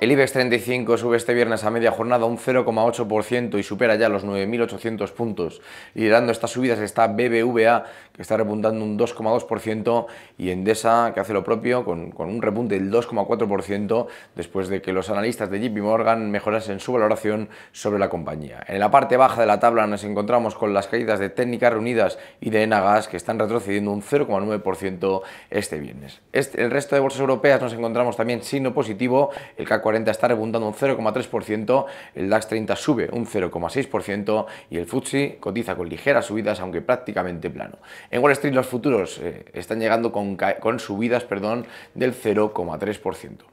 El IBEX 35 sube este viernes a media jornada un 0,8% y supera ya los 9.800 puntos. y dando estas subidas está BBVA, que está repuntando un 2,2%, y Endesa, que hace lo propio, con, un repunte del 2,4%, después de que los analistas de JP Morgan mejorasen su valoración sobre la compañía. En la parte baja de la tabla nos encontramos con las caídas de Técnicas Reunidas y de Enagas, que están retrocediendo un 0,9% este viernes. Este, el resto de bolsas europeas nos encontramos también signo positivo, el CAC 40 está rebundando un 0,3%, el DAX 30 sube un 0,6% y el FTSE cotiza con ligeras subidas, aunque prácticamente plano. En Wall Street los futuros eh, están llegando con, con subidas perdón, del 0,3%.